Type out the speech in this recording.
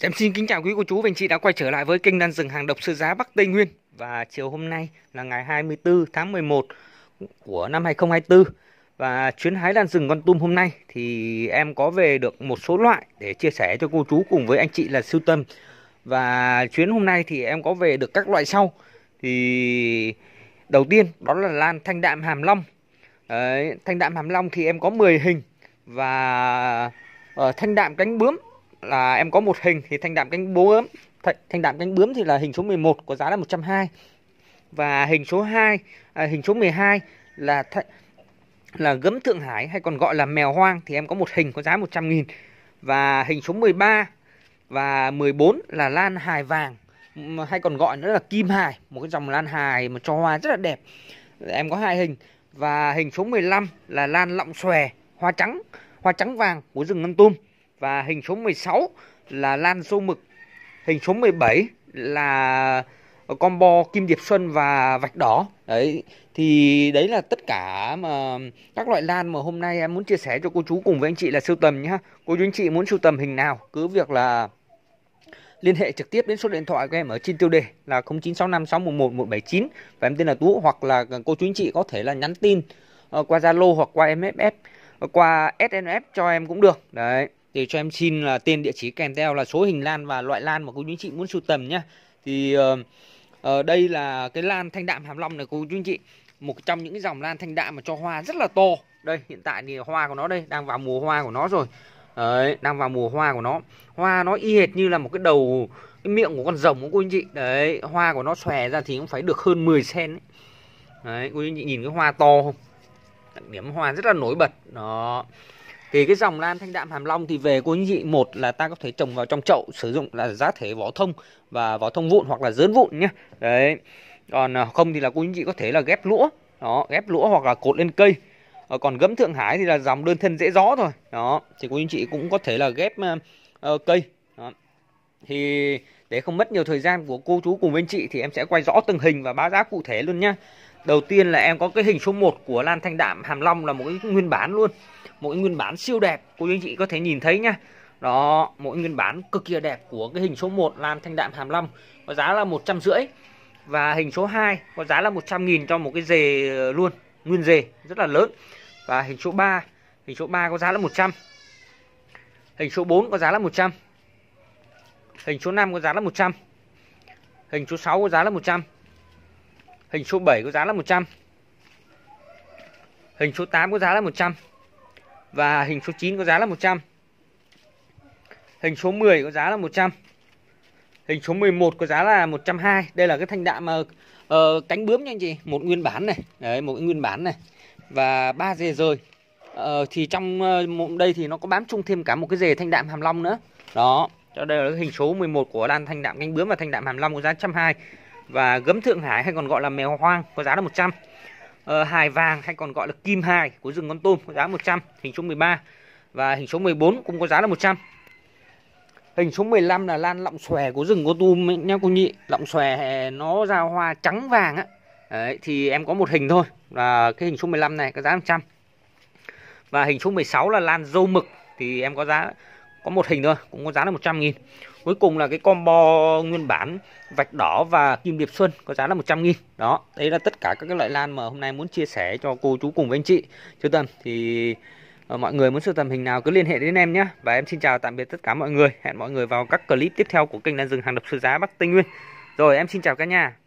Em xin kính chào quý cô chú và anh chị đã quay trở lại với kênh đan rừng hàng độc sư giá Bắc Tây Nguyên và chiều hôm nay là ngày 24 tháng 11 của năm 2024 và chuyến hái đan rừng con tum hôm nay thì em có về được một số loại để chia sẻ cho cô chú cùng với anh chị là sưu tâm và chuyến hôm nay thì em có về được các loại sau thì đầu tiên đó là lan thanh đạm hàm long Đấy, thanh đạm hàm long thì em có 10 hình và ở ờ, thanh đạm cánh bướm là em có một hình thì thanh đạm cánh bướm thanh đạm cánh bướm thì là hình số 11 có giá là 120 và hình số 2 à, hình số 12 là th là gấm Thượng Hải hay còn gọi là mèo hoang thì em có một hình có giá 100 000 và hình số 13 và 14 là lan hài vàng hay còn gọi nữa là kim hài, một cái dòng lan hài mà cho hoa rất là đẹp. Em có hai hình và hình số 15 là lan lọng xòe hoa trắng, hoa trắng vàng của rừng Ngân Tum và hình số 16 là lan dâu mực hình số 17 là combo kim diệp xuân và vạch đỏ đấy thì đấy là tất cả mà các loại lan mà hôm nay em muốn chia sẻ cho cô chú cùng với anh chị là sưu tầm nhá cô chú anh chị muốn sưu tầm hình nào cứ việc là liên hệ trực tiếp đến số điện thoại của em ở trên tiêu đề là 0965611179 và em tên là Tú hoặc là cô chú anh chị có thể là nhắn tin ờ, qua Zalo hoặc qua MFF ờ, qua snf cho em cũng được đấy thì cho em xin là tên địa chỉ kèm theo là số hình lan và loại lan mà cô chú anh chị muốn sưu tầm nhé thì uh, uh, đây là cái lan thanh đạm hàm long này cô chú anh chị một trong những dòng lan thanh đạm mà cho hoa rất là to đây hiện tại thì hoa của nó đây đang vào mùa hoa của nó rồi đấy đang vào mùa hoa của nó hoa nó y hệt như là một cái đầu cái miệng của con rồng của cô anh chị đấy hoa của nó xòe ra thì cũng phải được hơn 10 cm đấy cô anh chị nhìn cái hoa to không đặc điểm hoa rất là nổi bật đó thì cái dòng lan thanh đạm hàm long thì về cô anh chị một là ta có thể trồng vào trong chậu sử dụng là giá thể vỏ thông và vỏ thông vụn hoặc là dớn vụn nhé đấy còn à, không thì là cô anh chị có thể là ghép lũa đó ghép lũa hoặc là cột lên cây ờ, còn gấm thượng hải thì là dòng đơn thân dễ gió thôi đó thì cô anh chị cũng có thể là ghép uh, cây đó. thì để không mất nhiều thời gian của cô chú cùng anh chị thì em sẽ quay rõ từng hình và báo giá cụ thể luôn nhá đầu tiên là em có cái hình số 1 của lan thanh đạm hàm long là một cái nguyên bản luôn một cái nguyên bản siêu đẹp cô chú anh chị có thể nhìn thấy nhá đó một cái nguyên bản cực kỳ đẹp của cái hình số 1 lan thanh đạm hàm long có giá là một trăm rưỡi và hình số 2 có giá là 100 nghìn cho một cái dề luôn nguyên dề rất là lớn và hình số 3 hình số 3 có giá là 100 hình số 4 có giá là 100 Hình số 5 có giá là 100 Hình số 6 có giá là 100 Hình số 7 có giá là 100 Hình số 8 có giá là 100 Và hình số 9 có giá là 100 Hình số 10 có giá là 100 Hình số 11 có giá là 120 Đây là cái thanh đạm mà uh, cánh bướm nha anh chị Một nguyên bản này Đấy một nguyên bản này Và ba dề rơi uh, ờ, Thì trong uh, đây thì nó có bám chung thêm cả một cái dề thanh đạm hàm long nữa Đó cho đây là hình số 11 của lan thanh đạm cánh bướm và thanh đạm hàm long có giá 120 và gấm thượng hải hay còn gọi là mèo hoang có giá là 100. Ờ, hài vàng hay còn gọi là kim hài của rừng con tôm có giá 100, hình số 13 và hình số 14 cũng có giá là 100. Hình số 15 là lan lọng xòe của rừng con tôm nha cô nhị. Lọng xòe nó ra hoa trắng vàng á. Đấy, thì em có một hình thôi là cái hình số 15 này có giá 100. Và hình số 16 là lan dâu mực thì em có giá có một hình thôi cũng có giá là 100 nghìn cuối cùng là cái combo nguyên bản vạch đỏ và kim điệp xuân có giá là 100 nghìn đó đây là tất cả các cái loại lan mà hôm nay muốn chia sẻ cho cô chú cùng với anh chị sưu tầm thì ờ, mọi người muốn sưu tầm hình nào cứ liên hệ đến em nhé và em xin chào tạm biệt tất cả mọi người hẹn mọi người vào các clip tiếp theo của kênh lan rừng hàng độc sư giá Bắc Tây Nguyên rồi em xin chào cả nhà